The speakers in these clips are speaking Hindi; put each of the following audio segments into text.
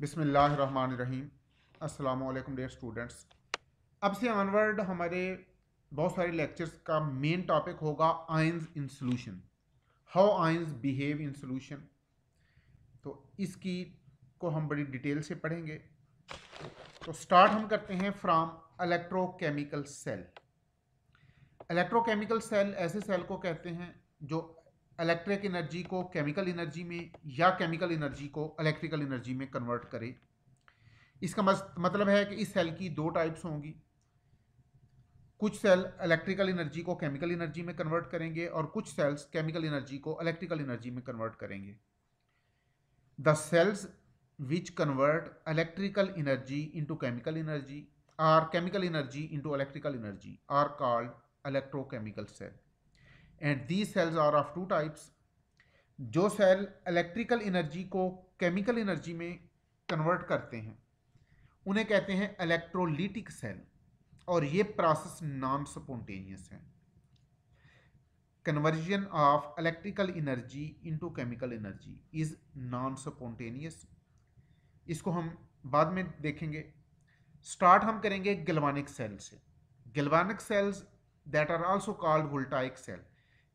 बिसमीम् अल्लाम डेयर स्टूडेंट्स अब से ऑनवर्ड हमारे बहुत सारे लेक्चर्स का मेन टॉपिक होगा ions in solution how ions behave in solution तो इसकी को हम बड़ी डिटेल से पढ़ेंगे तो स्टार्ट हम करते हैं from electrochemical cell electrochemical cell ऐसे सेल को कहते हैं जो इलेक्ट्रिक एनर्जी को केमिकल एनर्जी में या केमिकल एनर्जी को इलेक्ट्रिकल एनर्जी में कन्वर्ट करे इसका मतलब है कि इस सेल की दो टाइप्स होंगी कुछ सेल इलेक्ट्रिकल एनर्जी को केमिकल एनर्जी में कन्वर्ट करेंगे और कुछ सेल्स केमिकल एनर्जी को इलेक्ट्रिकल एनर्जी में कन्वर्ट करेंगे the cells which convert electrical energy into chemical energy or chemical energy into electrical energy are called electrochemical cells and the cells are of two types जो सेल इलेक्ट्रिकल एनर्जी को केमिकल एनर्जी में कन्वर्ट करते हैं उन्हें कहते हैं इलेक्ट्रोलिटिक सेल और ये प्रोसेस नॉन स्पोंटेनियस है conversion of electrical energy into chemical energy is non spontaneous इसको हम बाद में देखेंगे स्टार्ट हम करेंगे गलवानिक सेल से galvanic cells that are also called voltaic cell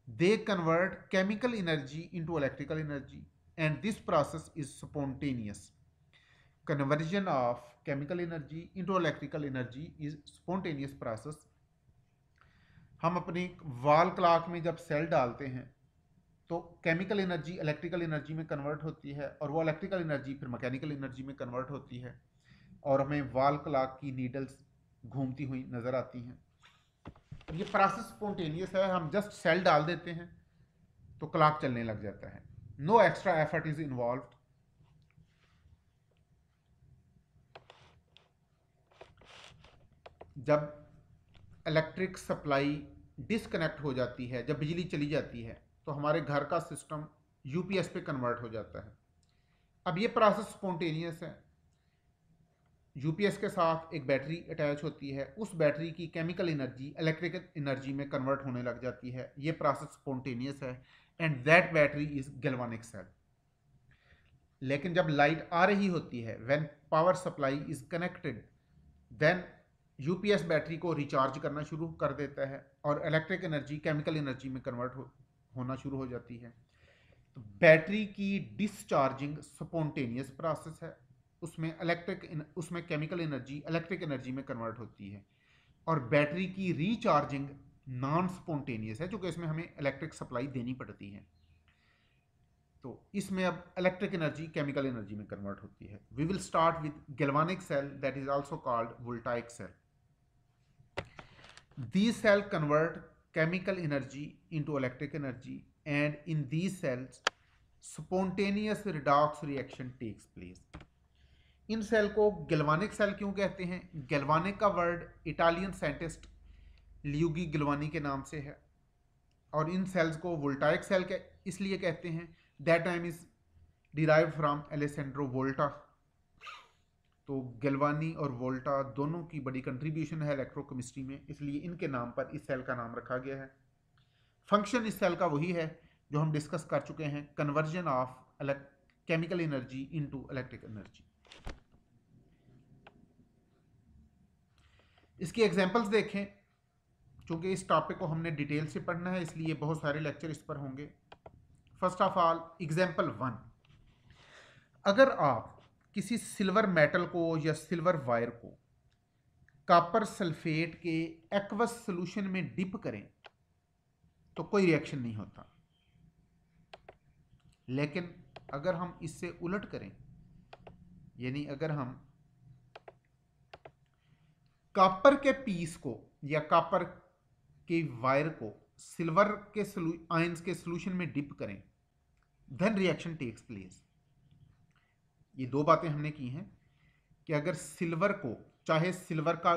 they convert chemical energy into electrical energy and this process is spontaneous conversion of chemical energy into electrical energy is spontaneous process हम अपनी वाल क्लाक में जब सेल डालते हैं तो केमिकल एनर्जी इलेक्ट्रिकल एनर्जी में कन्वर्ट होती है और वो इलेक्ट्रिकल एनर्जी फिर मैकेनिकल एनर्जी में कन्वर्ट होती है और हमें वाल क्लाक की नीडल्स घूमती हुई नज़र आती हैं ये प्रोसेस स्पॉन्टेनियस है हम जस्ट सेल डाल देते हैं तो क्लाक चलने लग जाता है no extra effort is involve जब इलेक्ट्रिक सप्लाई डिसकनेक्ट हो जाती है जब बिजली चली जाती है तो हमारे घर का सिस्टम यूपीएस पे कन्वर्ट हो जाता है अब ये प्रोसेस स्पॉन्टेनियस है यूपीएस के साथ एक बैटरी अटैच होती है उस बैटरी की केमिकल एनर्जी इलेक्ट्रिकल एनर्जी में कन्वर्ट होने लग जाती है ये प्रोसेस स्पॉन्टेनियस है and that battery is galvanic cell लेकिन जब लाइट आ रही होती है when power supply is connected then UPS battery को रिचार्ज करना शुरू कर देता है और इलेक्ट्रिक एनर्जी केमिकल एनर्जी में कन्वर्ट हो, होना शुरू हो जाती है तो बैटरी की डिस्चार्जिंग स्पॉन्टेनियस प्रोसेस है उसमें इलेक्ट्रिक उसमें केमिकल एनर्जी इलेक्ट्रिक एनर्जी में कन्वर्ट होती है और बैटरी की रीचार्जिंग नॉन स्पॉन्टेनियस है जो कि इसमें हमें इलेक्ट्रिक सप्लाई देनी पड़ती है तो इसमें अब इलेक्ट्रिक एनर्जी केमिकल एनर्जी में कन्वर्ट होती है we will start with galvanic cell that is also called voltaic cell the cell convert chemical energy into electric energy and in the cells spontaneous redox reaction takes place इन सेल को गैल्वानिक सेल क्यों कहते हैं गेलवानिक का word Italian scientist Luigi Galvani के नाम से है और इन सेल्स को वोल्टाइक सेल के इसलिए कहते हैं that time is derive from Alessandro Volta तो गलवानी और वोल्टा दोनों की बड़ी कंट्रीब्यूशन है इलेक्ट्रोकेमिस्ट्री में इसलिए इनके नाम पर इस सेल का नाम रखा गया है फंक्शन इस सेल का वही है जो हम डिस्कस कर चुके हैं conversion of chemical energy into electric energy इसकी एग्जाम्पल्स देखें चूँकि इस टॉपिक को हमने डिटेल से पढ़ना है इसलिए बहुत सारे लेक्चर इस पर होंगे first of all example one अगर आप किसी सिल्वर मेटल को या सिल्वर वायर को कापर सल्फेट के एक्वस सॉल्यूशन में डिप करें तो कोई रिएक्शन नहीं होता लेकिन अगर हम इससे उलट करें यानी अगर हम कापर के पीस को या कापर के वायर को सिल्वर के आयंस के सोल्यूशन में डिप करें धन रिएक्शन टेक्स प्लेस ये दो बातें हमने की हैं कि अगर सिल्वर को चाहे सिल्वर का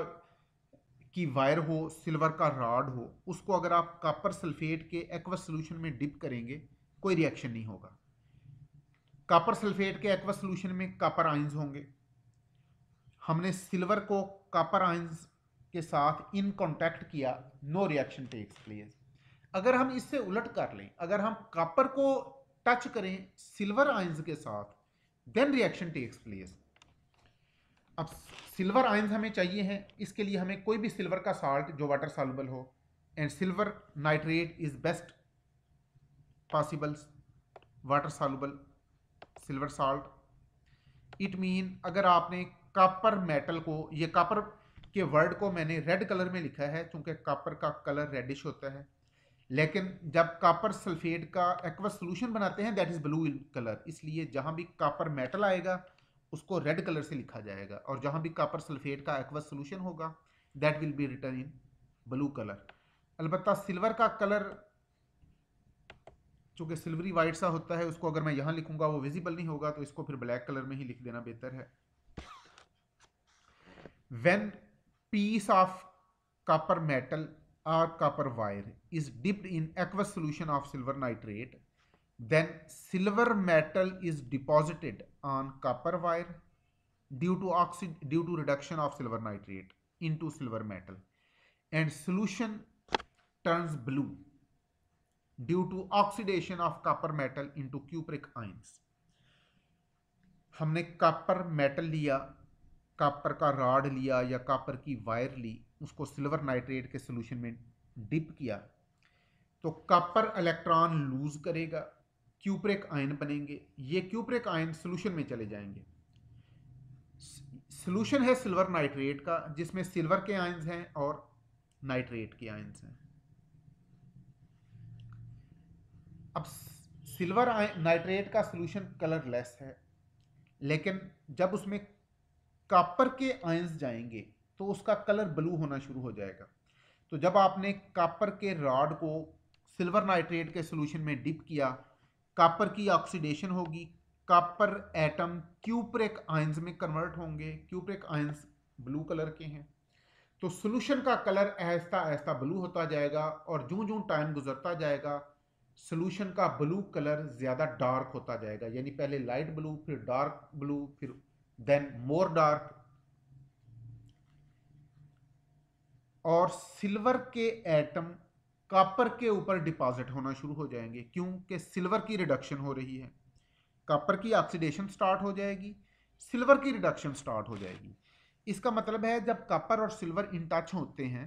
की वायर हो सिल्वर का रॉड हो उसको अगर आप कापर सल्फेट के एक्वस सोल्यूशन में डिप करेंगे कोई रिएक्शन नहीं होगा कापर सल्फेट के एक्वस सोल्यूशन में कापर आयंस होंगे हमने सिल्वर को कापर आइंस के साथ इन कॉन्टैक्ट किया नो रिएक्शन टेक्स प्लेस अगर हम इससे उलट कर लें अगर हम कापर को टच करें सिल्वर आइंस के साथ देन रिएक्शन टेक्स प्लेस अब सिल्वर आइंस हमें चाहिए हैं इसके लिए हमें कोई भी सिल्वर का साल्ट जो वाटर सालुबल हो and silver nitrate is best possible water soluble silver salt it mean अगर आपने कापर मेटल को ये कापर के वर्ड को मैंने रेड कलर में लिखा है क्योंकि कापर का कलर रेडिश होता है लेकिन जब कापर सल्फेट का एक्वा सोल्यूशन बनाते हैं दैट इज़ ब्लू कलर इसलिए जहाँ भी कापर मेटल आएगा उसको रेड कलर से लिखा जाएगा और जहाँ भी कापर सल्फेट का एक्वा सोल्यूशन होगा that will be written in blue colour अलबत्त सिल्वर का कलर चूँकि सिल्वरी वाइट सा होता है उसको अगर मैं यहाँ लिखूँगा वो विजिबल नहीं होगा तो इसको फिर ब्लैक कलर में ही लिख देना बेहतर है when piece of copper metal or copper wire is dipped in aqueous solution of silver nitrate then silver metal is deposited on copper wire due to oxid due to reduction of silver nitrate into silver metal and solution turns blue due to oxidation of copper metal into cupric ions हमने कॉपर मेटल लिया कापर का राड लिया या कापर की वायर ली उसको सिल्वर नाइट्रेट के सोल्यूशन में डिप किया तो कापर इलेक्ट्रॉन लूज करेगा क्यूप्रिक आयन बनेंगे ये क्यूप्रिक आयन सोल्यूशन में चले जाएंगे सोल्यूशन है सिल्वर नाइट्रेट का जिसमें सिल्वर के आयन्स हैं और नाइट्रेट के आयंस हैं अब सिल्वर नाइट्रेट का सोल्यूशन कलरलेस है लेकिन जब उसमें कापर के आयंस जाएंगे तो उसका कलर ब्लू होना शुरू हो जाएगा तो जब आपने कापर के रॉड को सिल्वर नाइट्रेट के सोल्यूशन में डिप किया कापर की ऑक्सीडेशन होगी कापर एटम क्यूप्रेक आयंस में कन्वर्ट होंगे क्यूप्रिक आयंस ब्लू कलर के हैं तो सोल्यूशन का कलर ऐसा ऐसा ब्लू होता जाएगा और जो जो टाइम गुजरता जाएगा सोल्यूशन का ब्लू कलर ज़्यादा डार्क होता जाएगा यानी पहले लाइट ब्लू फिर डार्क ब्लू फिर then more dark और सिल्वर के एटम कापर के ऊपर डिपॉजिट होना शुरू हो जाएंगे क्योंकि सिल्वर की रिडक्शन हो रही है कापर की ऑक्सीडेशन स्टार्ट हो जाएगी सिल्वर की रिडक्शन स्टार्ट हो जाएगी इसका मतलब है जब कापर और सिल्वर इन टच होते हैं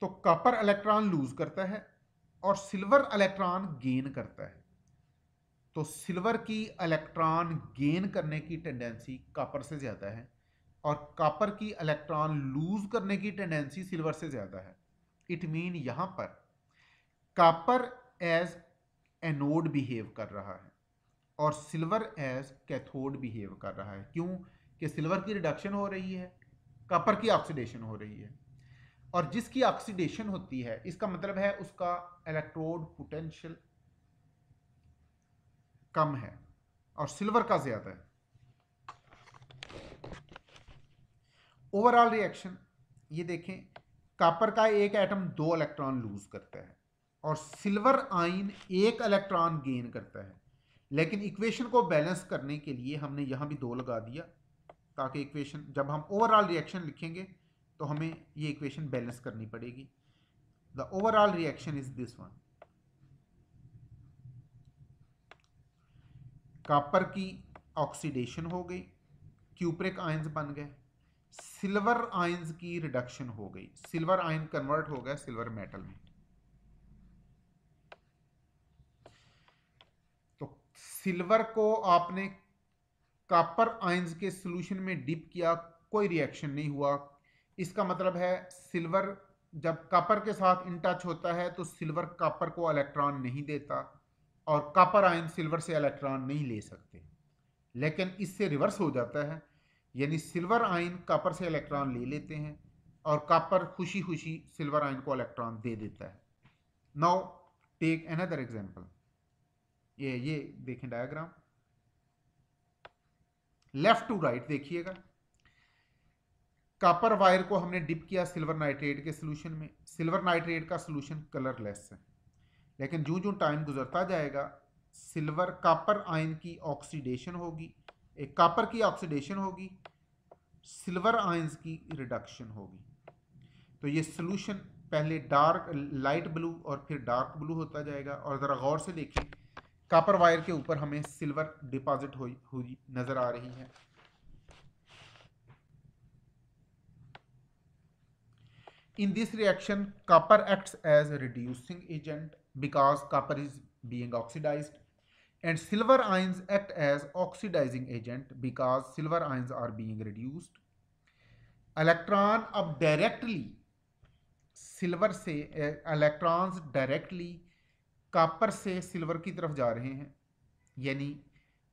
तो कापर इलेक्ट्रॉन लूज करता है और सिल्वर इलेक्ट्रॉन गेन करता है तो सिल्वर की इलेक्ट्रॉन गेन करने की टेंडेंसी कापर से ज़्यादा है और कापर की इलेक्ट्रॉन लूज करने की टेंडेंसी सिल्वर से ज़्यादा है इट मीन यहाँ पर कापर एज एनोड बिहेव कर रहा है और सिल्वर एज कैथोड बिहेव कर रहा है क्यों कि सिल्वर की रिडक्शन हो रही है कापर की ऑक्सीडेशन हो रही है और जिसकी ऑक्सीडेशन होती है इसका मतलब है उसका इलेक्ट्रोड पोटेंशियल कम है और सिल्वर का ज्यादा है ओवरऑल रिएक्शन ये देखें कापर का एक एटम दो इलेक्ट्रॉन लूज करता है और सिल्वर आइन एक इलेक्ट्रॉन गेन करता है लेकिन इक्वेशन को बैलेंस करने के लिए हमने यहाँ भी दो लगा दिया ताकि इक्वेशन जब हम ओवरऑल रिएक्शन लिखेंगे तो हमें ये इक्वेशन बैलेंस करनी पड़ेगी the overall reaction is this one copper की ऑक्सीडेशन हो गई क्यूप्रिक आयंस बन गए सिल्वर आयंस की रिडक्शन हो गई सिल्वर आयन कन्वर्ट हो गया सिल्वर मेटल में तो सिल्वर को आपने कापर आयंस के सॉल्यूशन में डिप किया कोई रिएक्शन नहीं हुआ इसका मतलब है सिल्वर जब कापर के साथ इन टच होता है तो सिल्वर कापर को इलेक्ट्रॉन नहीं देता और कापर आयन सिल्वर से इलेक्ट्रॉन नहीं ले सकते लेकिन इससे रिवर्स हो जाता है यानी सिल्वर आयन कापर से इलेक्ट्रॉन ले लेते हैं और कापर खुशी खुशी सिल्वर आयन को इलेक्ट्रॉन दे देता है नाउ टेक अनदर एग्जांपल ये ये देखें डायग्राम लेफ्ट टू राइट देखिएगा कापर वायर को हमने डिप किया सिल्वर नाइट्रेट के सॉल्यूशन में सिल्वर नाइट्रेट का सॉल्यूशन कलरलेस है लेकिन जो जो टाइम गुजरता जाएगा सिल्वर कापर आयन की ऑक्सीडेशन होगी एक कापर की ऑक्सीडेशन होगी सिल्वर आयन्स की रिडक्शन होगी तो ये सोल्यूशन पहले डार्क लाइट ब्लू और फिर डार्क ब्लू होता जाएगा और ज़रा गौर से देखें कापर वायर के ऊपर हमें सिल्वर डिपॉजिट हुई हुई नज़र आ रही है in this reaction copper acts as reducing agent because copper is being oxidized and silver ions act as oxidizing agent because silver ions are being reduced electron अब directly silver से electrons directly copper से silver की तरफ जा रहे हैं यानी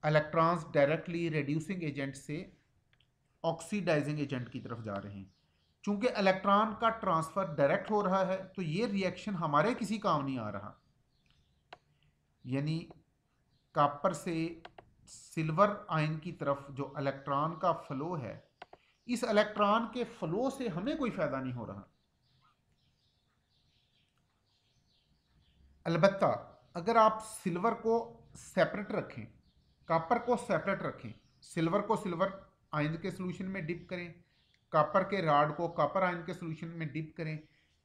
electrons directly reducing agent से oxidizing agent की तरफ जा रहे हैं चूंकि इलेक्ट्रॉन का ट्रांसफ़र डायरेक्ट हो रहा है तो ये रिएक्शन हमारे किसी काम नहीं आ रहा यानी कापर से सिल्वर आयन की तरफ जो इलेक्ट्रॉन का फ्लो है इस इलेक्ट्रॉन के फ्लो से हमें कोई फ़ायदा नहीं हो रहा अलबत्ता अगर आप सिल्वर को सेपरेट रखें कापर को सेपरेट रखें सिल्वर को सिल्वर आयन के सोल्यूशन में डिप करें कापर के राड को कापर आयन के सोल्यूशन में डिप करें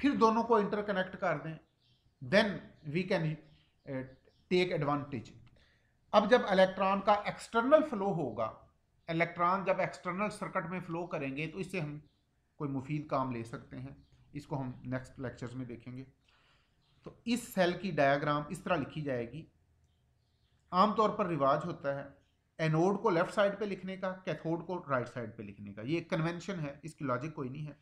फिर दोनों को इंटरकनेक्ट कर दें then we can take advantage अब जब इलेक्ट्रॉन का एक्सटर्नल फ्लो होगा इलेक्ट्रॉन जब एक्सटर्नल सर्किट में फ़्लो करेंगे तो इससे हम कोई मुफीद काम ले सकते हैं इसको हम नेक्स्ट लेक्चर्स में देखेंगे तो इस सेल की डायग्राम इस तरह लिखी जाएगी आमतौर पर रिवाज होता है एनोड को लेफ्ट साइड पे लिखने का कैथोड को राइट right साइड पे लिखने का ये कन्वेंशन है इसकी लॉजिक कोई नहीं है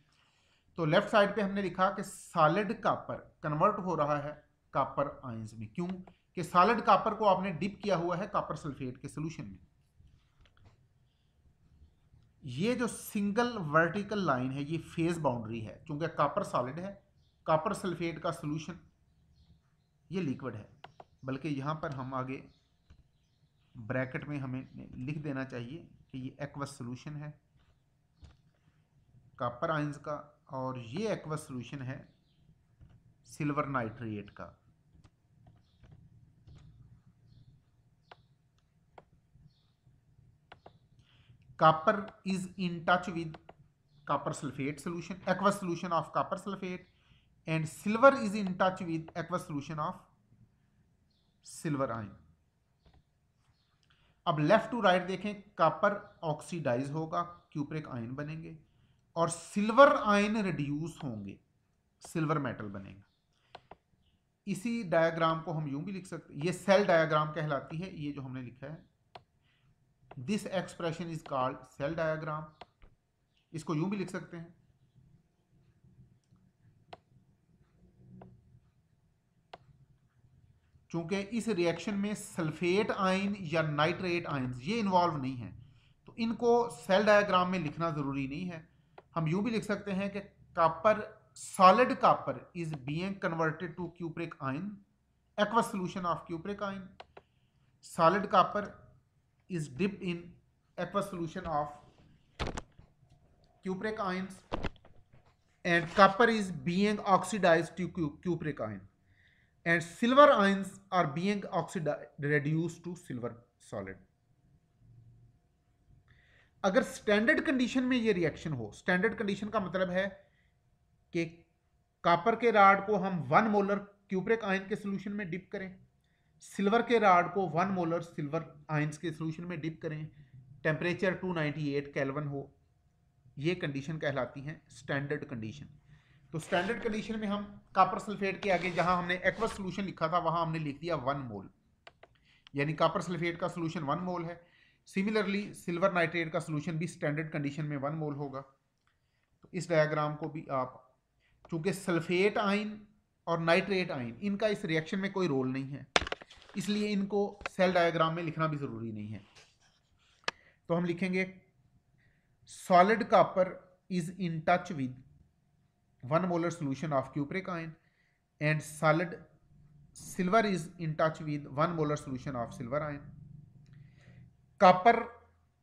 तो लेफ्ट साइड पे हमने लिखा कि सॉलिड कापर कन्वर्ट हो रहा है कापर आइंस में क्यों कि सॉलिड कापर को आपने डिप किया हुआ है कापर सल्फेट के सोल्यूशन में ये जो सिंगल वर्टिकल लाइन है ये फेज बाउंड्री है क्योंकि कापर सॉलिड है कापर सल्फेट का सोल्यूशन ये लिक्विड है बल्कि यहां पर हम आगे ब्रैकेट में हमें लिख देना चाहिए कि ये एक्वस सॉल्यूशन है कापर आइंस का और ये एक्वस सॉल्यूशन है सिल्वर नाइट्रेट का copper is in touch with copper sulphate solution aqueous solution of copper sulphate and silver is in touch with aqueous solution of silver ions अब लेफ्ट टू राइट देखें कापर ऑक्सीडाइज होगा क्यूपरिक आयन बनेंगे और सिल्वर आयन रिड्यूस होंगे सिल्वर मेटल बनेगा इसी डायग्राम को हम यूं भी लिख सकते ये सेल डायग्राम कहलाती है ये जो हमने लिखा है this expression is called cell diagram इसको यूं भी लिख सकते हैं चूंकि इस रिएक्शन में सल्फेट आयन या नाइट्रेट आयन ये इन्वॉल्व नहीं है तो इनको सेल डायग्राम में लिखना ज़रूरी नहीं है हम यू भी लिख सकते हैं कि copper solid copper is being converted to cupric ion aqua solution of cupric ion solid copper is dip in aqua solution of cupric ion and copper is being oxidise to cupric ion and silver ions are being oxidized reduced to silver solid अगर स्टैंडर्ड कंडीशन में ये रिएक्शन हो स्टैंडर्ड कंडीशन का मतलब है कि कापर के राड को हम वन मोलर क्यूप्रिक आयन के सोल्यूशन में डिप करें सिल्वर के राड को वन मोलर सिल्वर आयंस के सोल्यूशन में डिप करें टेम्परेचर 298 केल्विन हो ये कंडीशन कहलाती हैं स्टैंडर्ड कंडीशन तो स्टैंडर्ड कंडीशन में हम कापर सल्फेट के आगे जहां हमने एक्वस सोल्यूशन लिखा था वहां हमने लिख दिया वन मोल यानी कापर सल्फेट का सोल्यूशन वन मोल है सिमिलरली सिल्वर नाइट्रेट का सोल्यूशन भी स्टैंडर्ड कंडीशन में वन मोल होगा तो इस डायाग्राम को भी आप चूँकि सल्फेट आइन और नाइट्रेट आइन इनका इस रिएक्शन में कोई रोल नहीं है इसलिए इनको सेल डायाग्राम में लिखना भी ज़रूरी नहीं है तो हम लिखेंगे solid copper is in touch with one molar solution of cupric ion and solid silver is in touch with one molar solution of silver ion copper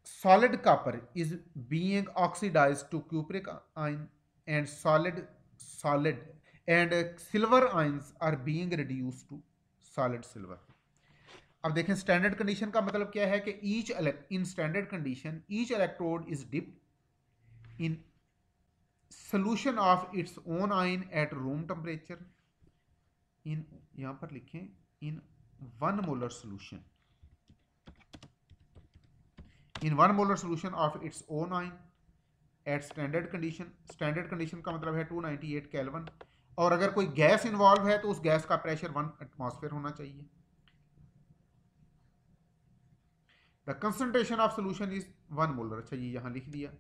solid copper is being oxidise to cupric ion and solid solid and silver ions are being reduce to solid silver अब देखें स्टैंडर्ड कंडीशन का मतलब क्या है कि each in standard condition each electrode is dip in solution of its own ion at room temperature in यहां पर लिखें in one molar solution in one molar solution of its own ion at standard condition standard condition का मतलब है 298 केल्विन और अगर कोई गैस इन्वॉल्व है तो उस गैस का प्रेशर वन एटमोसफेयर होना चाहिए the concentration of solution is one molar अच्छा ये यहां लिख दिया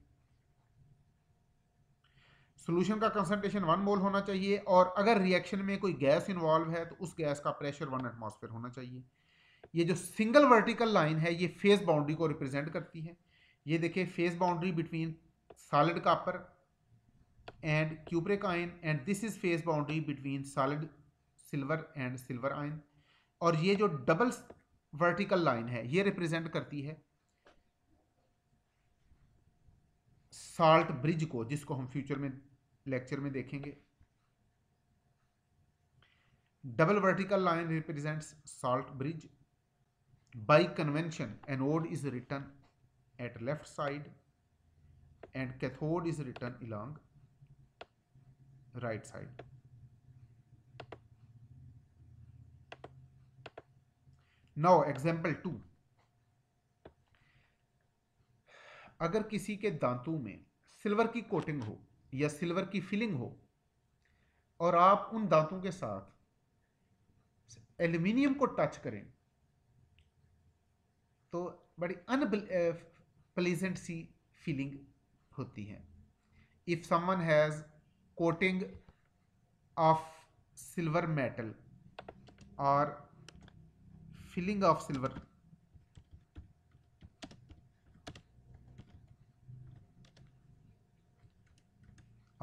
सोल्यूशन का कंसनट्रेशन वन मोल होना चाहिए और अगर रिएक्शन में कोई गैस इन्वॉल्व है तो उस गैस का प्रेशर वन एटमोसफेयर होना चाहिए ये जो सिंगल वर्टिकल लाइन है ये फेस बाउंड्री को रिप्रेजेंट करती है ये देखिए face boundary between solid copper and cupric ion and this is face boundary between solid silver and silver ion और ये जो डबल वर्टिकल लाइन है ये रिप्रेजेंट करती है साल्ट ब्रिज को जिसको हम फ्यूचर में लेक्चर में देखेंगे double vertical line represent salt bridge by convention anode is written at left side and cathode is written along right side now example two अगर किसी के दांतों में सिल्वर की कोटिंग हो या सिल्वर की फिलिंग हो और आप उन दांतों के साथ एल्यूमिनियम को टच करें तो बड़ी प्लीजेंट सी फीलिंग होती है if someone has coating of silver metal और filling of silver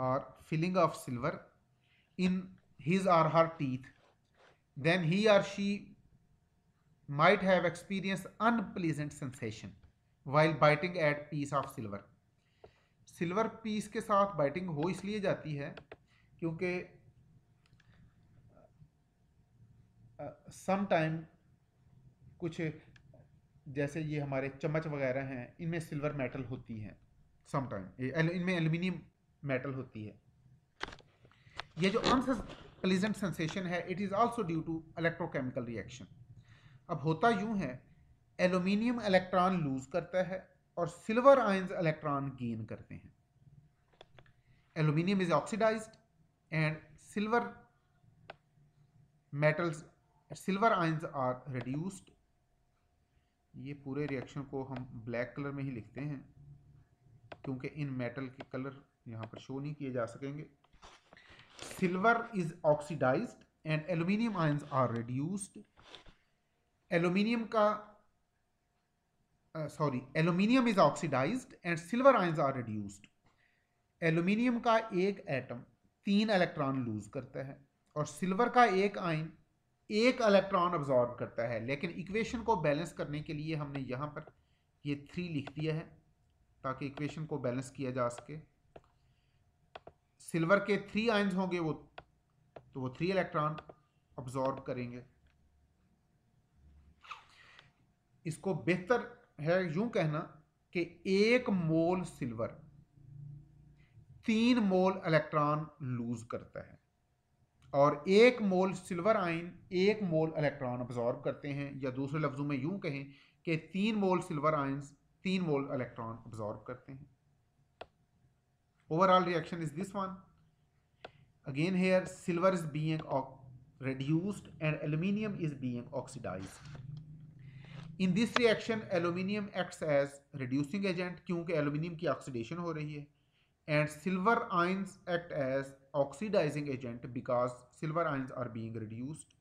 or filling of silver in his or her teeth, then he or she might have experienced unpleasant sensation while biting at piece of silver. silver piece ke sath biting ho isliye jati hai kyunki some time कुछ जैसे ये हमारे चम्मच वगैरह हैं इनमें सिल्वर मेटल होती है समटाइम इनमें एल्युमिनियम मेटल होती है ये जो अनप्लीजेंट सेंसेशन है it is also due to electrochemical reaction अब होता यूं है एल्यूमिनियम इलेक्ट्रॉन लूज करता है और सिल्वर आयंस इलेक्ट्रॉन गेन करते हैं aluminium is oxidise and silver metals silver ions are reduced ये पूरे रिएक्शन को हम ब्लैक कलर में ही लिखते हैं क्योंकि इन मेटल के कलर यहाँ पर शो नहीं किए जा सकेंगे silver is oxidise and aluminium ion are reduced aluminium का sorry aluminium is oxidise and silver ion are reduced aluminium का एक एटम तीन इलेक्ट्रॉन लूज करता है और सिल्वर का एक आयन एक इलेक्ट्रॉन ऑब्जॉर्ब करता है लेकिन इक्वेशन को बैलेंस करने के लिए हमने यहाँ पर ये थ्री लिख दिया है ताकि इक्वेशन को बैलेंस किया जा सके सिल्वर के थ्री आयंस होंगे वो तो वो थ्री इलेक्ट्रॉन ऑब्जॉर्ब करेंगे इसको बेहतर है यूं कहना कि एक मोल सिल्वर तीन मोल इलेक्ट्रॉन लूज करता है और एक मोल सिल्वर आइन एक मोल इलेक्ट्रॉन ऑब्जॉर्ब करते हैं या दूसरे लफ्ज़ों में यूं कहें कि तीन मोल सिल्वर आइन्स तीन मोल इलेक्ट्रॉन ऑब्जॉर्ब करते हैं overall reaction is this one again here silver is being reduced and aluminium is being oxidized in this reaction aluminium acts as reducing agent kyunki aluminium ki oxidation ho rahi hai and silver ions act as oxidizing agent because silver ions are being reduced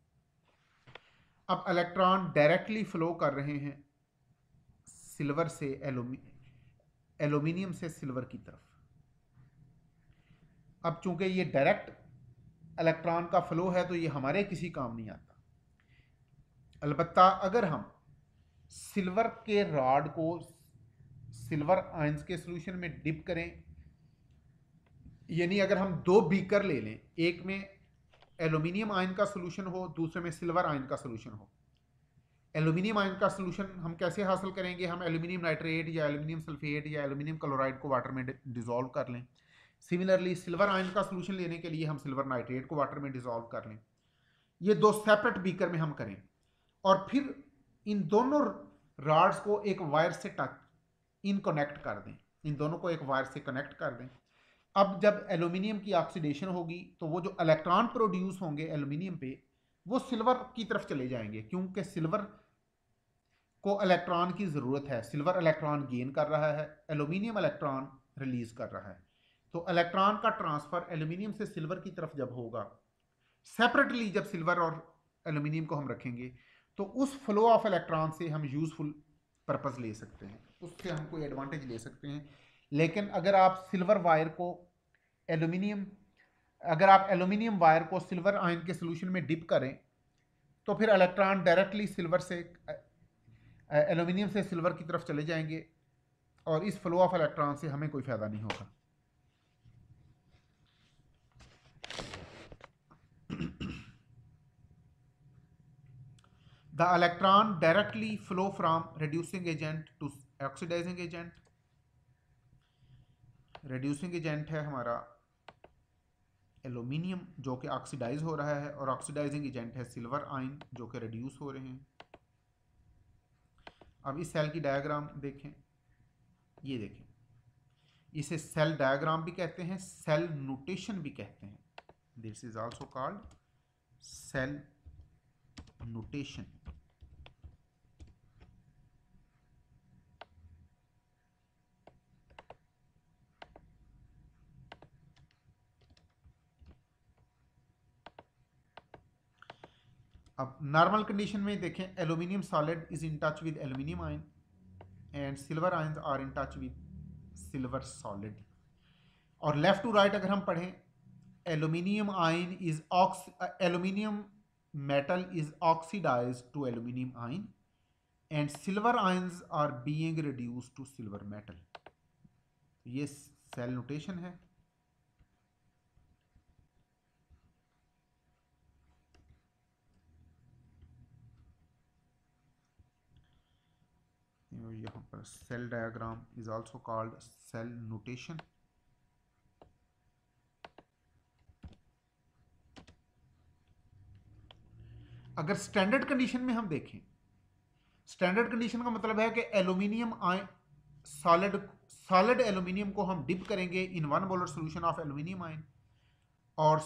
अब इलेक्ट्रॉन डायरेक्टली फ्लो कर रहे हैं सिल्वर से एलोमिनियम से सिल्वर की तरफ अब चूंकि ये डायरेक्ट इलेक्ट्रॉन का फ्लो है तो ये हमारे किसी काम नहीं आता अलबत् अगर हम सिल्वर के रॉड को सिल्वर आइंस के सॉल्यूशन में डिप करें यानी अगर हम दो बीकर ले लें एक में एल्यूमिनियम आयन का सॉल्यूशन हो दूसरे में सिल्वर आयन का सॉल्यूशन हो एल्यूमिनियम आयन का सॉल्यूशन हम कैसे हासिल करेंगे हम एल्यूमिनियम नाइट्रेट या एल्यूमिनियम सल्फेट या एल्यूमिनियम क्लोराइड को वाटर में डिजोल्व कर लें सिमिलरली सिल्वर आयन का सोल्यूशन लेने के लिए हम सिल्वर नाइट्रेट को वाटर में डिजोल्व कर लें ये दो सेपरेट बीकर में हम करें और फिर इन दोनों राड्स को एक वायर से टच इन कनेक्ट कर दें इन दोनों को एक वायर से कनेक्ट कर दें अब जब एल्यूमिनियम की ऑक्सीडेशन होगी तो वो जो इलेक्ट्रॉन प्रोड्यूस होंगे एल्यूमिनियम पे वो सिल्वर की तरफ चले जाएंगे क्योंकि सिल्वर को इलेक्ट्रॉन की ज़रूरत है सिल्वर इलेक्ट्रॉन गेन कर रहा है एल्यूमिनियम इलेक्ट्रॉन रिलीज़ कर रहा है तो इलेक्ट्रॉन का ट्रांसफर एल्यूमिनियम से सिल्वर की तरफ जब होगा सेपरेटली जब सिल्वर और एल्यूमिनियम को हम रखेंगे तो उस फ्लो ऑफ इलेक्ट्रॉन से हम यूज़फुल पर्पज़ ले सकते हैं उससे हम कोई एडवांटेज ले सकते हैं लेकिन अगर आप सिल्वर वायर को एल्यूमिनियम अगर आप एल्यूमिनियम वायर को सिल्वर आयन के सोल्यूशन में डिप करें तो फिर इलेक्ट्रॉन डायरेक्टली सिल्वर से एल्यूमिनियम से सिल्वर की तरफ चले जाएंगे और इस फ्लो ऑफ इलेक्ट्रॉन से हमें कोई फ़ायदा नहीं होगा the electron directly flow from reducing agent to oxidizing agent reducing agent है हमारा एल्यूमिनियम जो कि ऑक्सीडाइज हो रहा है और ऑक्सीडाइजिंग एजेंट है सिल्वर आइन जो कि रिड्यूस हो रहे हैं अब इस सेल की डायग्राम देखें ये देखें इसे सेल डायग्राम भी कहते हैं सेल नोटेशन भी कहते हैं this is also called cell notation अब नॉर्मल कंडीशन में देखें aluminium solid is in touch with aluminium ion and silver ion are in touch with silver solid और लेफ़्ट टू राइट अगर हम पढ़ें aluminium ion is ox aluminium metal is oxidise to aluminium ion and silver ions are being reduced to silver metal ये सेल नोटेशन है यहाँ पर cell diagram is also called cell notation अगर स्टैंडर्ड कंडीशन में हम देखें स्टैंडर्ड कंडीशन का मतलब है कि एल्यूमिनियम आय सॉलिड सॉलिड एल्यूमिनियम को हम डिप करेंगे in one molar solution of aluminium ion और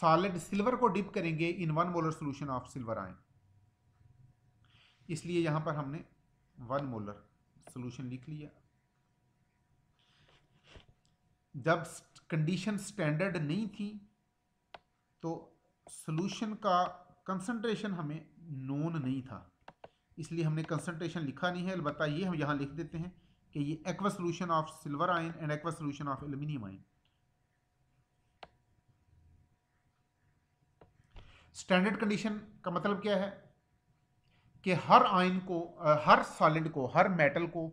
सॉलिड सिल्वर को डिप करेंगे in one molar solution of silver ion इसलिए यहां पर हमने वन मोलर सोल्यूशन लिख लिया जब कंडीशन स्टैंडर्ड नहीं थी तो सोल्यूशन का कंसंट्रेशन हमें नोन नहीं था इसलिए हमने कंसंट्रेशन लिखा नहीं है अलबत्त ये हम यहाँ लिख देते हैं कि ये aqua solution of silver ion and aqua solution of aluminium ion standard condition का मतलब क्या है कि हर आयन को हर सॉलिड को हर मेटल को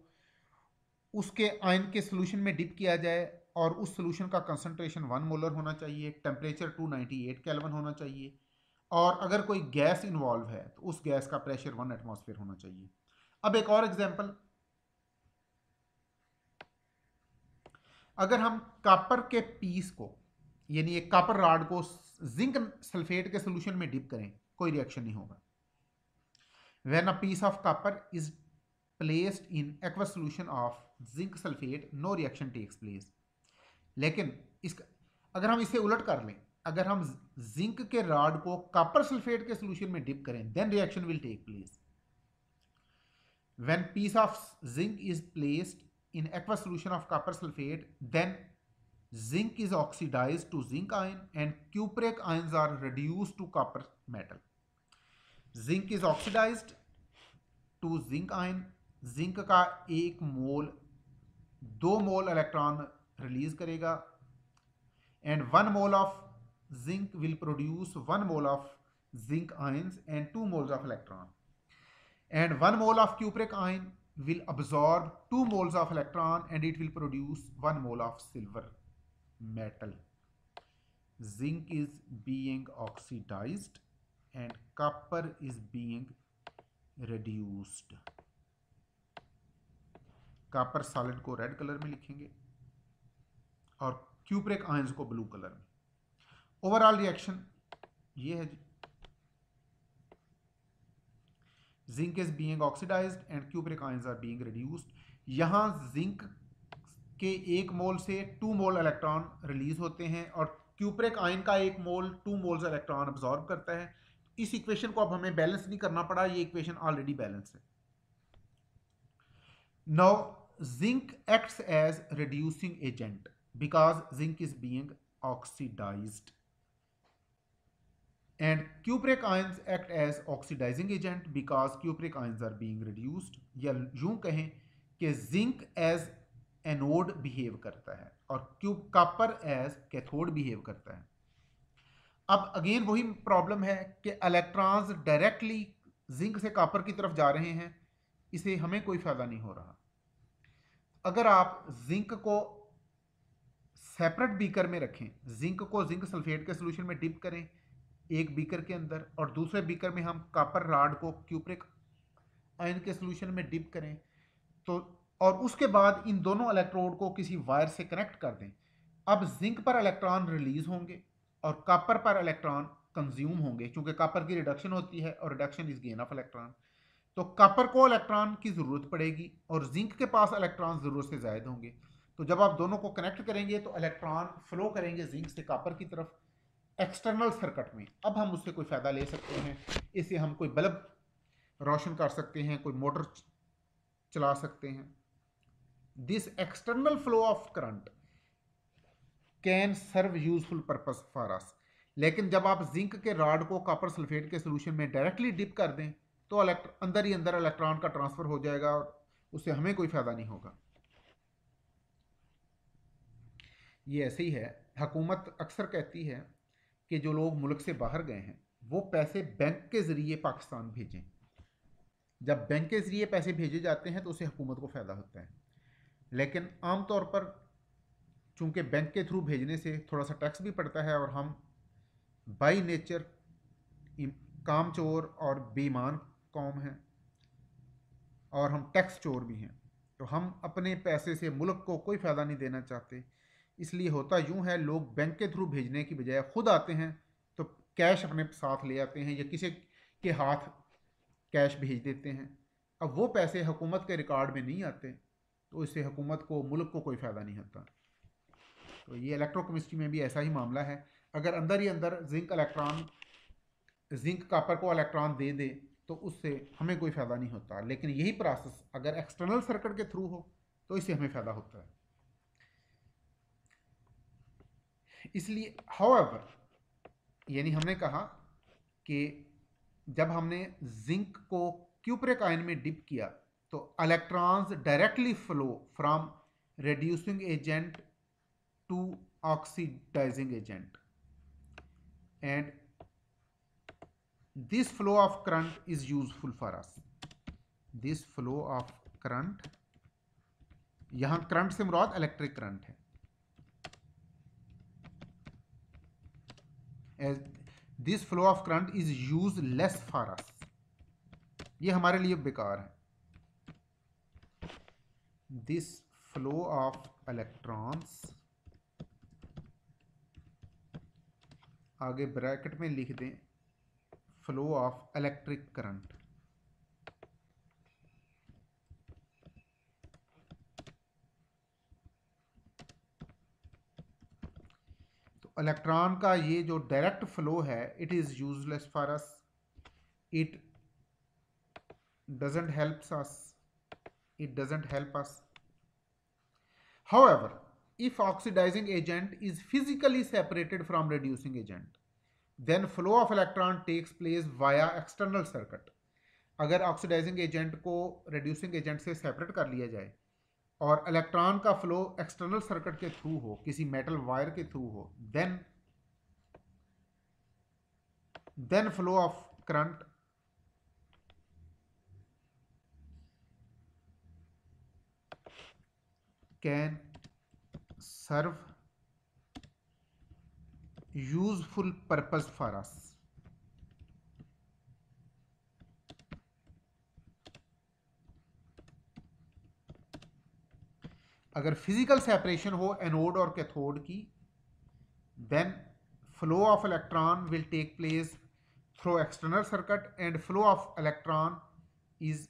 उसके आयन के सोल्यूशन में डिप किया जाए और उस सोल्यूशन का कंसनट्रेशन वन मोलर होना चाहिए temperature two ninety eight kelvin होना चाहिए और अगर कोई गैस इन्वॉल्व है तो उस गैस का प्रेशर वन एटमोसफेयर होना चाहिए अब एक और एग्जाम्पल अगर हम कापर के पीस को यानी एक कापर राड को जिंक सल्फेट के सोल्यूशन में डिप करें कोई रिएक्शन नहीं होगा when a piece of copper is placed in aqueous solution of zinc sulfate no reaction takes place लेकिन इस अगर हम इसे उलट कर लें अगर हम जिंक के राड को कॉपर सल्फेट के सॉल्यूशन में डिप करें then reaction will take place when piece of zinc is placed in aqueous solution of copper sulfate then zinc is oxidized to zinc ion and cupric ions are reduced to copper metal zinc is oxidise to zinc ion zinc का एक मोल दो मोल इलेक्ट्रॉन रिलीज करेगा and one mole of zinc will produce one mole of zinc ions and two moles of electron and one mole of cupric ion will absorb two moles of electron and it will produce one mole of silver metal zinc is being oxidised and copper is being reduced copper solid को रेड कलर में लिखेंगे और क्यूप्रेक आयंस को ब्लू कलर में ओवरऑल रिएक्शन ये है जी zinc is being oxidised and cupric ions are being reduced यहाँ जिंक के एक मोल से टू मोल इलेक्ट्रॉन रिलीज होते हैं और क्यूप्रिक आयन का एक mole two moles electron absorb करता है इस इक्वेशन को अब हमें बैलेंस नहीं करना पड़ा ये इक्वेशन ऑलरेडी बैलेंस है now zinc acts as reducing agent because zinc is being oxidised and cupric ions act as oxidising agent because cupric ions are being reduced या यूं कहें कि जिंक एज एनोड बिहेव करता है और क्यूब कापर एज कैथोड बिहेव करता है अब अगेन वही प्रॉब्लम है कि इलेक्ट्रॉन्स डायरेक्टली जिंक से कापर की तरफ जा रहे हैं इसे हमें कोई फ़ायदा नहीं हो रहा अगर आप जिंक को सेपरेट बीकर में रखें जिंक को जिंक सल्फेट के सोल्यूशन में डिप करें एक बीकर के अंदर और दूसरे बीकर में हम कापर राड को क्यूप्रिक आयन के सोल्यूशन में डिप करें तो और उसके बाद इन दोनों इलेक्ट्रोड को किसी वायर से कनेक्ट कर दें अब जिंक पर इलेक्ट्रॉन रिलीज होंगे और कापर पर इलेक्ट्रॉन कंज्यूम होंगे क्योंकि कापर की रिडक्शन होती है और reduction is gain of electron तो कापर को इलेक्ट्रॉन की ज़रूरत पड़ेगी और जिंक के पास इलेक्ट्रॉन ज़रूरत से ज़ायद होंगे तो जब आप दोनों को कनेक्ट करेंगे तो इलेक्ट्रॉन फ्लो करेंगे जिंक से कापर की तरफ एक्सटर्नल सर्किट में अब हम उससे कोई फ़ायदा ले सकते हैं इससे हम कोई बल्ब रोशन कर सकते हैं कोई मोटर चला सकते हैं this external flow of current can serve useful purpose for us लेकिन जब आप जिंक के राड को कॉपर सल्फेट के सोल्यूशन में डायरेक्टली डिप कर दें तो अंदर ही अंदर इलेक्ट्रॉन का ट्रांसफर हो जाएगा और उससे हमें कोई फ़ायदा नहीं होगा ये ऐसे ही है हकूमत अक्सर कहती है कि जो लोग मुल्क से बाहर गए हैं वो पैसे बैंक के ज़रिए पाकिस्तान भेजें जब बैंक के ज़रिए पैसे भेजे जाते हैं तो उसे हुकूमत को फ़ायदा होता है लेकिन आम तौर पर चूँकि बैंक के थ्रू भेजने से थोड़ा सा टैक्स भी पड़ता है और हम बाई नेचर काम चोर और बेईमान कौम हैं और हम टैक्स चोर भी हैं तो हम अपने पैसे से मुल्क को कोई फ़ायदा नहीं देना चाहते इसलिए होता यूँ है लोग बैंक के थ्रू भेजने की बजाय खुद आते हैं तो कैश अपने साथ ले आते हैं या किसी के हाथ कैश भेज देते हैं अब वो पैसे हुकूमत के रिकॉर्ड में नहीं आते तो इससे हुकूमत को मुल्क को कोई फ़ायदा नहीं होता तो ये इलेक्ट्रोकेमिस्ट्री में भी ऐसा ही मामला है अगर अंदर ही अंदर जिंक इलेक्ट्रॉन जिंक कापर को इलेक्ट्रॉन दे दे तो उससे हमें कोई फ़ायदा नहीं होता लेकिन यही प्रोसेस अगर एक्सटर्नल सर्किट के थ्रू हो तो इससे हमें फ़ायदा होता है इसलिए हाउ यानी हमने कहा कि जब हमने जिंक को क्यूप्रिक आयन में डिप किया तो electrons directly flow from reducing agent two oxidizing agent and this flow of current is useful for us this flow of current यहां करंट से मुराद इलेक्ट्रिक करंट है this flow of current is useless for us ये हमारे लिए बेकार है दिस फ्लो ऑफ इलेक्ट्रॉन्स आगे ब्रैकेट में लिख दें फ्लो ऑफ इलेक्ट्रिक करंट तो इलेक्ट्रॉन का ये जो डायरेक्ट फ्लो है it is useless for us it doesn't help us it doesn't help us however if oxidizing agent is physically separated from reducing agent then flow of electron takes place via external circuit अगर ऑक्सीडाइजिंग एजेंट को रिड्यूसिंग एजेंट से सेपरेट कर लिया जाए और इलेक्ट्रॉन का फ्लो एक्सटर्नल सर्किट के थ्रू हो किसी मेटल वायर के थ्रू हो then then flow of current can serve useful purpose for us अगर फिजिकल सेपरेशन हो एनोड और कैथोड की then flow of electron will take place through external circuit and flow of electron is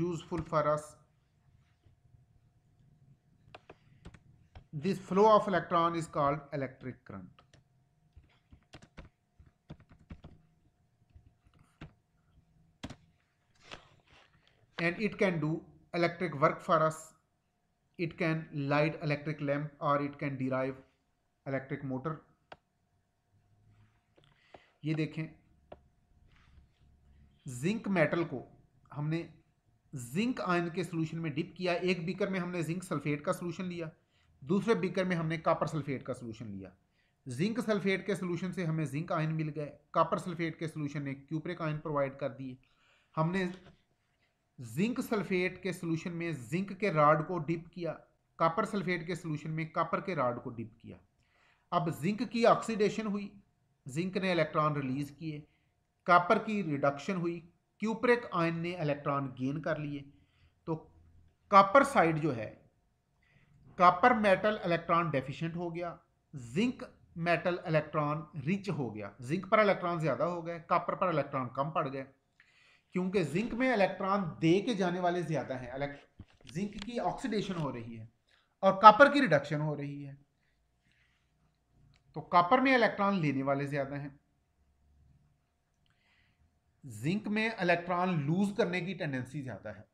useful for us this flow of electron is called electric current. And it can do electric work for us. It can light electric lamp or it can derive electric motor. ये देखें जिंक मेटल को हमने जिंक आयन के सॉल्यूशन में डिप किया एक बीकर में हमने जिंक सल्फेट का सॉल्यूशन लिया दूसरे बीकर में हमने कापर सल्फेट का सोलूशन लिया जिंक सल्फेट के सोलूशन से हमें जिंक आयन मिल गए कापर सल्फेट के सोलूशन ने क्यूप्रिक आयन प्रोवाइड कर दिए हमने जिंक सल्फेट के सोलूशन में जिंक के राड को डिप किया कापर सल्फेट के सोलूशन में कापर के राड को डिप किया अब जिंक की ऑक्सीडेशन हुई जिंक ने इलेक्ट्रॉन रिलीज किए कापर की रिडक्शन हुई क्यूप्रिक आयन ने इलेक्ट्रॉन गेन कर लिए तो कापर साइड जो है कापर मेटल इलेक्ट्रॉन डेफिशिएंट हो गया जिंक मेटल इलेक्ट्रॉन रिच हो गया जिंक पर इलेक्ट्रॉन ज़्यादा हो गए कापर पर इलेक्ट्रॉन कम पड़ गए क्योंकि जिंक में इलेक्ट्रॉन दे के जाने वाले ज़्यादा हैं जिंक की ऑक्सीडेशन हो रही है और कापर की रिडक्शन हो रही है तो कापर में इलेक्ट्रॉन लेने वाले ज़्यादा हैं जिंक में इलेक्ट्रॉन लूज करने की टेंडेंसी ज़्यादा है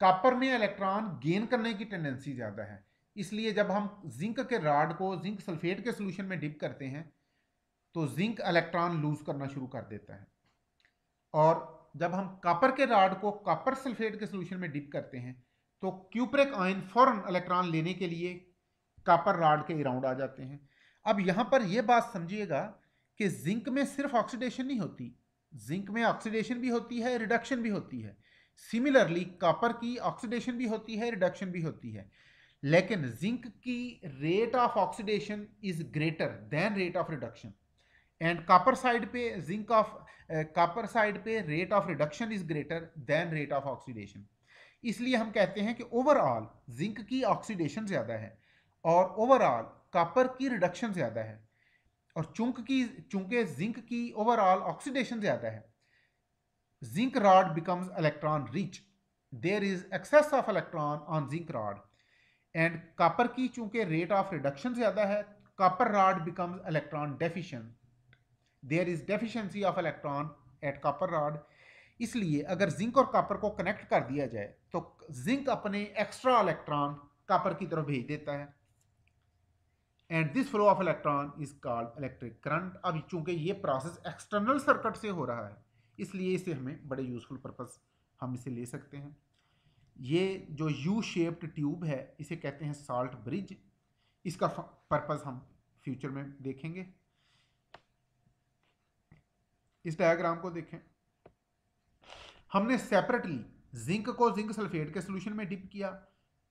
कापर में इलेक्ट्रॉन गेन करने की टेंडेंसी ज़्यादा है इसलिए जब हम जिंक के राड को जिंक सल्फेट के सोल्यूशन में डिप करते हैं तो जिंक इलेक्ट्रॉन लूज करना शुरू कर देता है और जब हम कापर के राड को कापर सल्फेट के सोल्यूशन में डिप करते हैं तो क्यूपरेक आयन फौरन इलेक्ट्रॉन लेने के लिए कापर राड के अराउंड आ जाते हैं अब यहाँ पर यह बात समझिएगा कि जिंक में सिर्फ ऑक्सीडेशन नहीं होती जिंक में ऑक्सीडेशन भी होती है रिडक्शन भी होती है सिमिलरली कापर की ऑक्सीडेशन भी होती है रिडक्शन भी होती है लेकिन जिंक की rate of oxidation is greater than rate of reduction and copper side पे जिंक ऑफ कापर साइड पे rate of reduction is greater than rate of oxidation इसलिए हम कहते हैं कि ओवरऑल जिंक की ऑक्सीडेशन ज़्यादा है और ओवरऑल कापर की रिडक्शन ज़्यादा है और चूंक की चूंकि जिंक की ओवरऑल ऑक्सीडेशन ज़्यादा है zinc rod becomes electron rich there is excess of electron on zinc rod and copper की चूंकि रेट ऑफ रिडक्शन ज़्यादा है copper rod becomes electron deficient there is deficiency of electron at copper rod इसलिए अगर जिंक और कापर को कनेक्ट कर दिया जाए तो जिंक अपने एक्स्ट्रा इलेक्ट्रॉन कापर की तरफ भेज देता है and this flow of electron is called electric current अब चूंकि ये प्रोसेस एक्सटर्नल सर्किट से हो रहा है इसलिए इसे हमें बड़े यूजफुल पर्पज़ हम इसे ले सकते हैं ये जो यू शेप्ड ट्यूब है इसे कहते हैं साल्ट ब्रिज इसका पर्पज़ हम फ्यूचर में देखेंगे इस डायग्राम को देखें हमने सेपरेटली जिंक को जिंक सल्फेट के सॉल्यूशन में डिप किया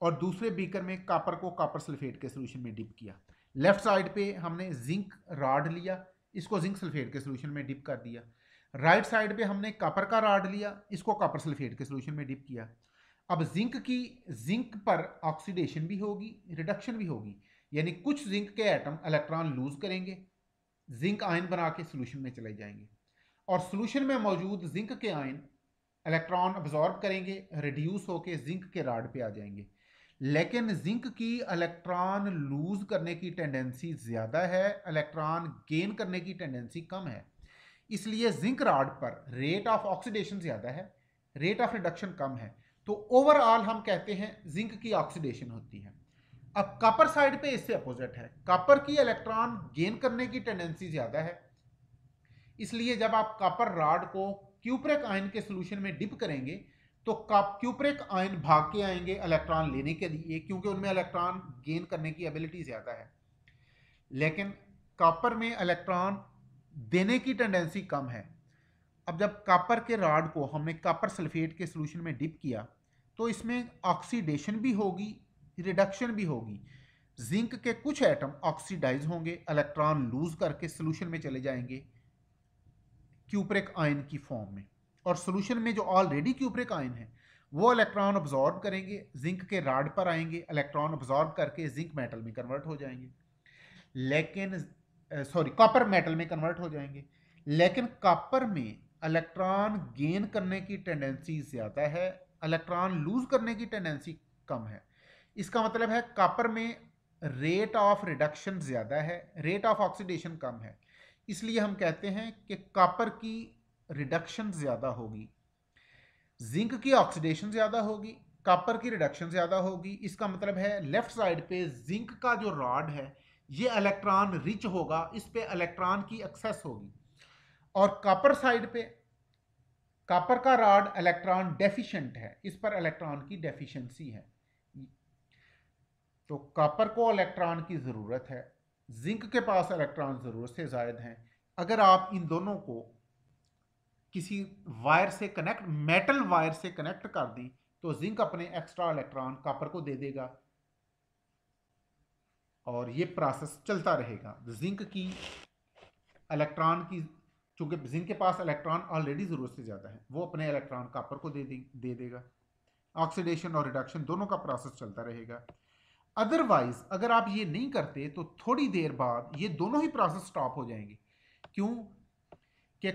और दूसरे बीकर में कापर को कापर सल्फेट के सॉल्यूशन में डिप किया लेफ्ट साइड पे हमने जिंक राड लिया इसको जिंक सल्फेट के सॉल्यूशन में डिप कर दिया राइट right साइड पे हमने कापर का राड लिया इसको कापर सल्फेट के सॉल्यूशन में डिप किया अब जिंक की जिंक पर ऑक्सीडेशन भी होगी रिडक्शन भी होगी यानी कुछ जिंक के एटम इलेक्ट्रॉन लूज करेंगे जिंक आयन बना के सोल्यूशन में चले जाएंगे और सोल्यूशन में मौजूद जिंक के आयन इलेक्ट्रॉन अब्जॉर्ब करेंगे रिड्यूस होकर जिंक के राड पे आ जाएंगे लेकिन जिंक की इलेक्ट्रॉन लूज करने की टेंडेंसी ज़्यादा है इलेक्ट्रॉन गेन करने की टेंडेंसी कम है इसलिए जिंक राड पर रेट ऑफ ऑक्सीडेशन ज़्यादा है रेट ऑफ रिडक्शन कम है तो ओवरऑल हम कहते हैं जिंक की ऑक्सीडेशन होती है अब कापर साइड पे इससे अपोजिट है कापर की इलेक्ट्रॉन गेन करने की टेंडेंसी ज़्यादा है इसलिए जब आप कापर राड को क्यूप्रिक आयन के सोल्यूशन में डिप करेंगे तो क्यूप्रिक आयन भाग के आएंगे इलेक्ट्रॉन लेने के लिए क्योंकि उनमें इलेक्ट्रॉन गेन करने की एबिलिटी ज़्यादा है लेकिन कॉपर में इलेक्ट्रॉन देने की टेंडेंसी कम है अब जब कॉपर के राड को हमने कॉपर सल्फेट के सोल्यूशन में डिप किया तो इसमें ऑक्सीडेशन भी होगी रिडक्शन भी होगी जिंक के कुछ एटम ऑक्सीडाइज होंगे इलेक्ट्रॉन लूज करके सोल्यूशन में चले जाएंगे क्यूप्रिक आयन की फॉर्म में और सोल्यूशन में जो ऑलरेडी क्यूप्रिक आयन है वो इलेक्ट्रॉन ऑब्जॉर्ब करेंगे जिंक के राड पर आएंगे इलेक्ट्रॉन ऑब्जॉर्ब करके जिंक मेटल में कन्वर्ट हो जाएंगे लेकिन सॉरी कॉपर मेटल में कन्वर्ट हो जाएंगे लेकिन कॉपर में इलेक्ट्रॉन गेन करने की टेंडेंसी ज़्यादा है इलेक्ट्रॉन लूज करने की टेंडेंसी कम है इसका मतलब है कापर में रेट ऑफ रिडक्शन ज़्यादा है रेट ऑफ ऑक्सीडेशन कम है इसलिए हम कहते हैं कि कापर की रिडक्शन ज़्यादा होगी जिंक की ऑक्सीडेशन ज़्यादा होगी कापर की रिडक्शन ज़्यादा होगी इसका मतलब है लेफ़्ट साइड पे जिंक का जो रॉड है ये इलेक्ट्रॉन रिच होगा इस पे इलेक्ट्रॉन की एक्सेस होगी और कापर साइड पे कापर का रॉड इलेक्ट्रॉन डेफिशिएंट है इस पर इलेक्ट्रॉन की डेफिशिएंसी है तो कापर को इलेक्ट्रॉन की ज़रूरत है जिंक के पास इलेक्ट्रॉन ज़रूरत से ज़ायद हैं अगर आप इन दोनों को किसी वायर से कनेक्ट मेटल वायर से कनेक्ट कर दें तो जिंक अपने एक्स्ट्रा इलेक्ट्रॉन कापर को दे देगा और ये प्रोसेस चलता रहेगा जिंक की इलेक्ट्रॉन की जिंक जिनके पास इलेक्ट्रॉन ऑलरेडी ज़रूरत से ज़्यादा है वो अपने इलेक्ट्रॉन कापर को दे दे देगा ऑक्सीडेशन और रिडक्शन दोनों का प्रोसेस चलता रहेगा अदरवाइज अगर आप ये नहीं करते तो थोड़ी देर बाद ये दोनों ही प्रोसेस स्टॉप हो जाएंगे क्यों कि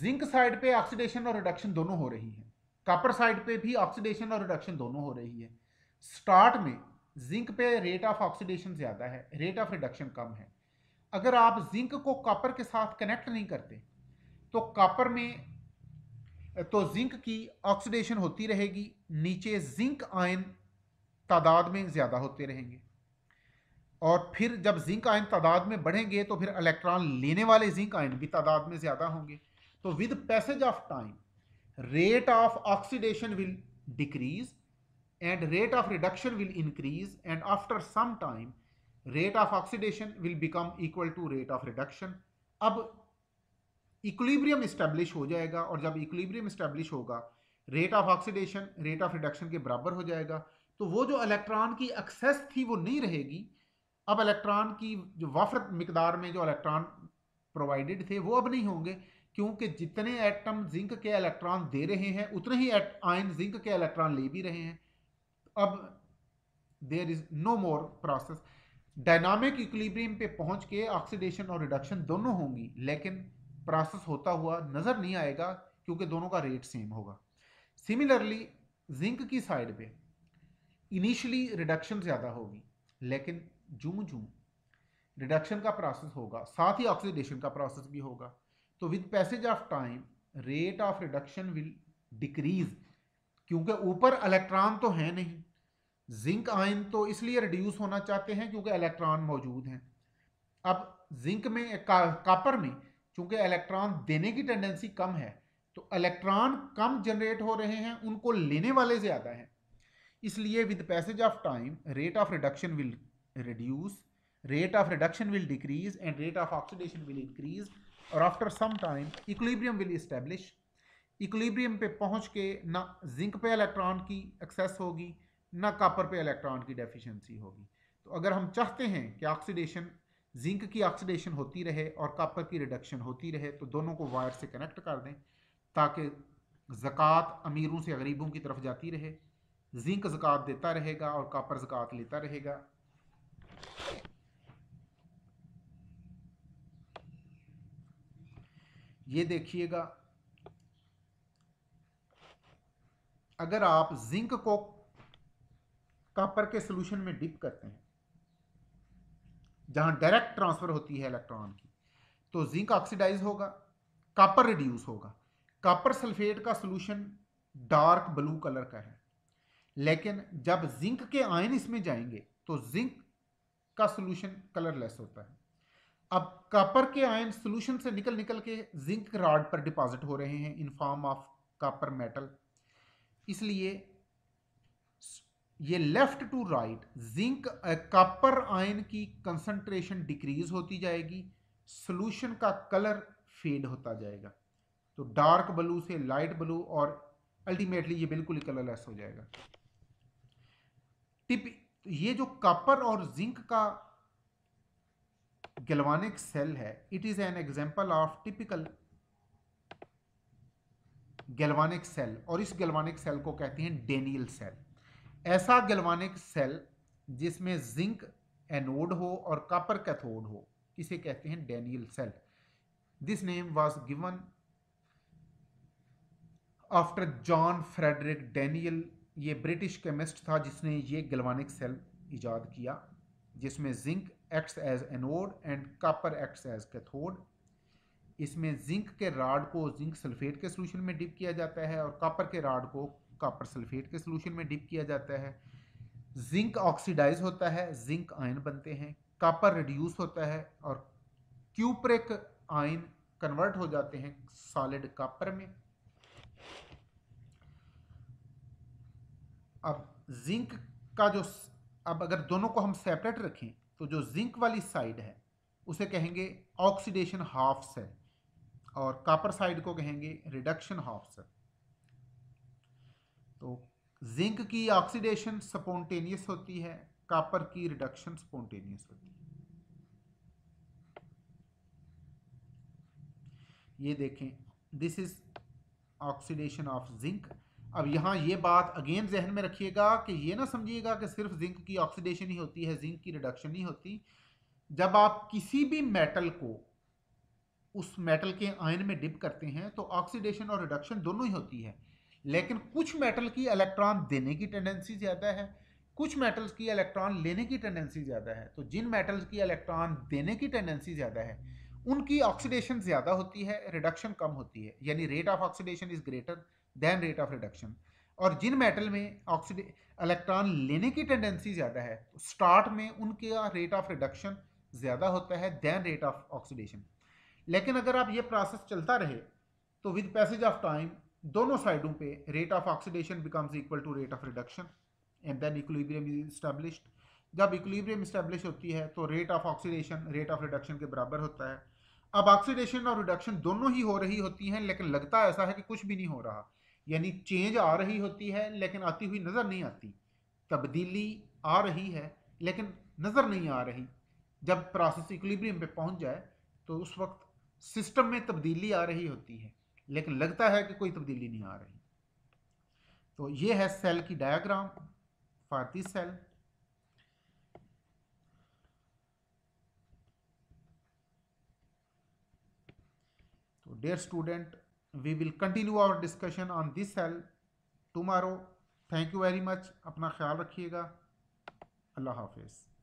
जिंक साइड पे ऑक्सीडेशन और रिडक्शन दोनों हो रही है कापर साइड पे भी ऑक्सीडेशन और रिडक्शन दोनों हो रही है स्टार्ट में जिंक पे रेट ऑफ ऑक्सीडेशन ज़्यादा है रेट ऑफ रिडक्शन कम है अगर आप जिंक को कापर के साथ कनेक्ट नहीं करते तो कॉपर में तो जिंक की ऑक्सीडेशन होती रहेगी नीचे जिंक आयन तादाद में ज़्यादा होते रहेंगे और फिर जब जिंक आयन तादाद में बढ़ेंगे तो फिर इलेक्ट्रॉन लेने वाले जिंक आयन भी तादाद में ज़्यादा होंगे तो with passage of time rate of oxidation will decrease and rate of reduction will increase and after some time rate of oxidation will become equal to rate of reduction अब इक्विलिब्रियम इस्टेब्लिश हो जाएगा और जब इक्विलिब्रियम इस्टेब्लिश होगा rate of oxidation rate of reduction के बराबर हो जाएगा तो वो जो इलेक्ट्रॉन की एक्सेस थी वो नहीं रहेगी अब इलेक्ट्रॉन की जो वफर मकदार में जो इलेक्ट्रॉन प्रोवाइडेड थे वो अब नहीं होंगे क्योंकि जितने एटम जिंक के इलेक्ट्रॉन दे रहे हैं उतने ही आयन जिंक के इलेक्ट्रॉन ले भी रहे हैं अब there is no more process dynamic equilibrium पे पहुंच के ऑक्सीडेशन और रिडक्शन दोनों होंगी लेकिन प्रोसेस होता हुआ नज़र नहीं आएगा क्योंकि दोनों का रेट सेम होगा सिमिलरली जिंक की साइड पे इनिशियली रिडक्शन ज़्यादा होगी लेकिन जूम जूम रिडक्शन का प्रोसेस होगा साथ ही ऑक्सीडेशन का प्रोसेस भी होगा तो with passage of time rate of reduction will decrease क्योंकि ऊपर इलेक्ट्रॉन तो है नहीं जिंक आयन तो इसलिए रिड्यूस होना चाहते हैं क्योंकि इलेक्ट्रॉन मौजूद हैं अब जिंक में का, कापर में चूंकि इलेक्ट्रॉन देने की टेंडेंसी कम है तो इलेक्ट्रॉन कम जनरेट हो रहे हैं उनको लेने वाले ज़्यादा हैं इसलिए with passage of time rate of reduction will reduce rate of reduction will decrease and rate of oxidation will increase और after some time equilibrium will establish equilibrium पे पहुंच के ना जिंक पे इलेक्ट्रॉन की एक्सेस होगी ना कॉपर पे इलेक्ट्रॉन की डेफिशिएंसी होगी तो अगर हम चाहते हैं कि ऑक्सीडेशन जिंक की ऑक्सीडेशन होती रहे और कापर की रिडक्शन होती रहे तो दोनों को वायर से कनेक्ट कर दें ताकि ज़क़़त अमीरों से गरीबों की तरफ जाती रहे जिंक ज़क़़त देता रहेगा और कापर ज़क़़त लेता रहेगा ये देखिएगा अगर आप जिंक को कापर के सोल्यूशन में डिप करते हैं जहां डायरेक्ट ट्रांसफर होती है इलेक्ट्रॉन की तो जिंक ऑक्सीडाइज होगा कापर रिड्यूस होगा कापर सल्फेट का सोल्यूशन डार्क ब्लू कलर का है लेकिन जब जिंक के आयन इसमें जाएंगे तो जिंक का सोल्यूशन कलरलेस होता है अब कापर के आयन सोल्यूशन से निकल निकल के जिंक रॉड पर डिपॉजिट हो रहे हैं in form of copper metal इसलिए ये left to right zinc copper ion की कंसंट्रेशन डिक्रीज होती जाएगी सॉल्यूशन का कलर फेड होता जाएगा तो डार्क ब्लू से लाइट ब्लू और अल्टीमेटली ये बिल्कुल ही कलरलेस हो जाएगा टिप ये जो कापर और जिंक का गलवानिक सेल है it is an example of typical galvanic cell और इस गैल्वानिक सेल को कहते हैं डेनियल सेल ऐसा गलवानिक सेल जिसमें जिंक एनोड हो और कापर कैथोड हो इसे कहते हैं Daniell cell this name was given after John Frederic Daniell ये ब्रिटिश केमिस्ट था जिसने ये गलवानिक सेल ईजाद किया जिसमें zinc acts as anode and copper acts as cathode इसमें जिंक के राड को जिंक सल्फेट के सोल्यूशन में डिप किया जाता है और कापर के राड को कॉपर सल्फेट के सोल्यूशन में डिप किया जाता है जिंक ऑक्सीडाइज होता है जिंक आयन बनते हैं कॉपर रिड्यूस होता है और क्यूपरिक आयन कन्वर्ट हो जाते हैं सॉलिड कॉपर में अब जिंक का जो अब अगर दोनों को हम सेपरेट रखें तो जो जिंक वाली साइड है उसे कहेंगे ऑक्सीडेशन हाफ सेल और कॉपर साइड को कहेंगे रिडक्शन हाफ सेल तो जिंक की ऑक्सीडेशन स्पोंटेनियस होती है कापर की रिडक्शन स्पोंटेनियस होती है ये देखें this is oxidation of zinc अब यहां ये बात अगेन जहन में रखिएगा कि ये ना समझिएगा कि सिर्फ जिंक की ऑक्सीडेशन ही होती है जिंक की रिडक्शन ही होती जब आप किसी भी मेटल को उस मेटल के आयन में डिप करते हैं तो ऑक्सीडेशन और रिडक्शन दोनों ही होती है लेकिन कुछ मेटल की इलेक्ट्रॉन देने की टेंडेंसी ज़्यादा है कुछ मेटल्स की इलेक्ट्रॉन लेने की टेंडेंसी ज़्यादा है तो जिन मेटल्स की इलेक्ट्रॉन देने की टेंडेंसी ज़्यादा है उनकी ऑक्सीडेशन ज़्यादा होती है रिडक्शन कम होती है यानी rate of oxidation is greater than rate of reduction और जिन मेटल में ऑक्सीडे इलेक्ट्रॉन लेने की टेंडेंसी ज़्यादा है तो स्टार्ट में उनका रेट ऑफ रिडक्शन ज़्यादा होता है दैन रेट ऑफ ऑक्सीडेशन लेकिन अगर आप ये प्रोसेस चलता रहे तो विद पैसेज ऑफ टाइम दोनों साइडों पे rate of oxidation becomes equal to rate of reduction and then equilibrium is established जब इक्विलिब्रियम इस्टेब्लिश होती है तो rate of oxidation rate of reduction के बराबर होता है अब ऑक्सीडेशन और रिडक्शन दोनों ही हो रही होती हैं लेकिन लगता ऐसा है कि कुछ भी नहीं हो रहा यानी चेंज आ रही होती है लेकिन आती हुई नज़र नहीं आती तब्दीली आ रही है लेकिन नज़र नहीं आ रही जब प्रोसेस इक्विलिब्रियम पे पहुंच जाए तो उस वक्त सिस्टम में तब्दीली आ रही होती है लेकिन लगता है कि कोई तब्दीली नहीं आ रही तो ये है सेल की डायग्राम फॉर दिस सेल तो dear student we will continue our discussion on this cell tomorrow thank you very much अपना ख्याल रखिएगा अल्लाह हाफिज़